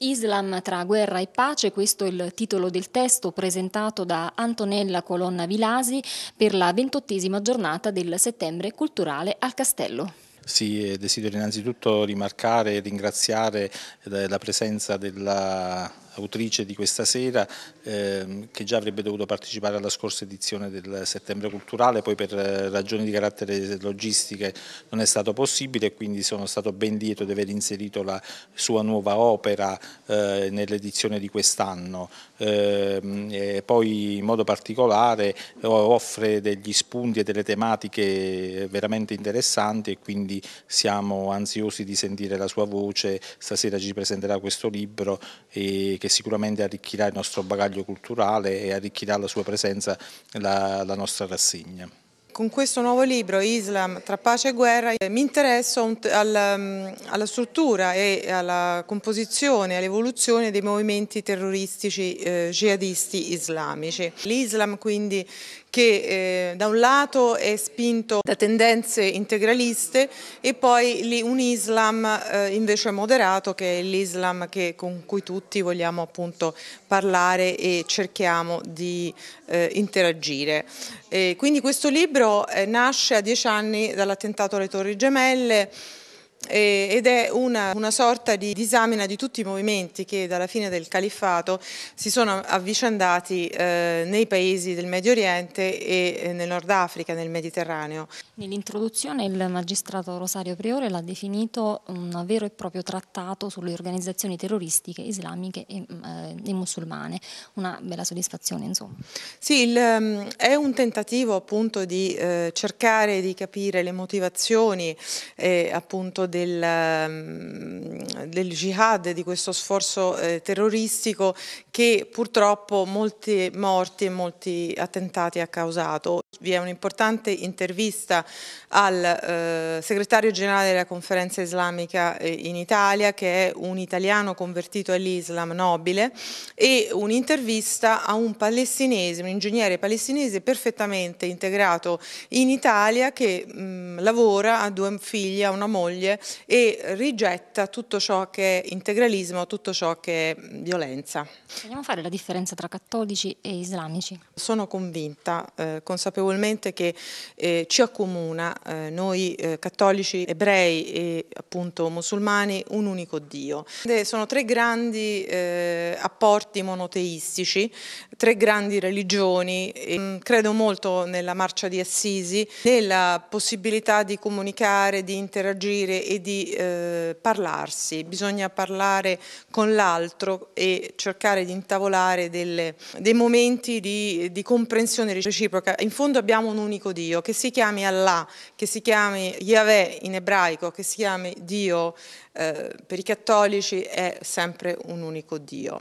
Islam tra guerra e pace, questo è il titolo del testo presentato da Antonella Colonna Vilasi per la ventottesima giornata del settembre culturale al Castello. Sì, eh, desidero innanzitutto rimarcare e ringraziare eh, la presenza della autrice di questa sera, ehm, che già avrebbe dovuto partecipare alla scorsa edizione del settembre culturale, poi per eh, ragioni di carattere logistiche non è stato possibile quindi sono stato ben lieto di aver inserito la sua nuova opera eh, nell'edizione di quest'anno. Eh, poi in modo particolare offre degli spunti e delle tematiche veramente interessanti e quindi siamo ansiosi di sentire la sua voce, stasera ci presenterà questo libro e che sicuramente arricchirà il nostro bagaglio culturale e arricchirà la sua presenza la, la nostra rassegna. Con questo nuovo libro, Islam tra pace e guerra, eh, mi interesso mm, alla struttura e alla composizione, all'evoluzione dei movimenti terroristici eh, jihadisti islamici. L'Islam quindi che eh, da un lato è spinto da tendenze integraliste e poi un Islam eh, invece moderato che è l'Islam con cui tutti vogliamo appunto parlare e cerchiamo di eh, interagire. E quindi questo libro eh, nasce a dieci anni dall'attentato alle Torri Gemelle ed è una, una, sorta di disamina di tutti i movimenti che dalla fine del califfato si sono avvicendati eh, nei paesi del Medio Oriente e eh, nel Nord Africa, nel Mediterraneo. Nell'introduzione il magistrato Rosario Priore l'ha definito un vero e proprio trattato sulle organizzazioni terroristiche islamiche e, mm, eh, e musulmane, una bella soddisfazione insomma. Sì, il, mm, è un tentativo appunto di eh, cercare di capire le motivazioni eh, appunto del, mm, del jihad, di questo sforzo eh, terroristico che purtroppo molti morti e molti attentati ha causato. Vi è un'importante intervista al eh, segretario generale della conferenza islamica eh, in Italia che è un italiano convertito all'Islam nobile e un'intervista a un palestinese, un ingegnere palestinese perfettamente integrato in Italia che mh, mm, lavora, ha due figli, ha una moglie e rigetta tutto ciò che è integralismo, tutto ciò che è violenza. Vogliamo fare la differenza tra cattolici e islamici? Sono convinta eh, consapevolmente che eh, ci accomuna eh, noi eh, cattolici, ebrei e appunto musulmani un unico Dio. Sono tre grandi eh, apporti monoteistici, tre grandi religioni. E, mm, credo molto nella marcia di Assisi, nella possibilità di comunicare, di interagire e di eh, parlarsi, bisogna parlare con l'altro e cercare di intavolare delle, dei momenti di, di, comprensione reciproca. In fondo abbiamo un unico Dio, che si chiami Allah, che si chiami Yahweh in ebraico, che si chiami Dio, eh, per i cattolici è sempre un unico Dio.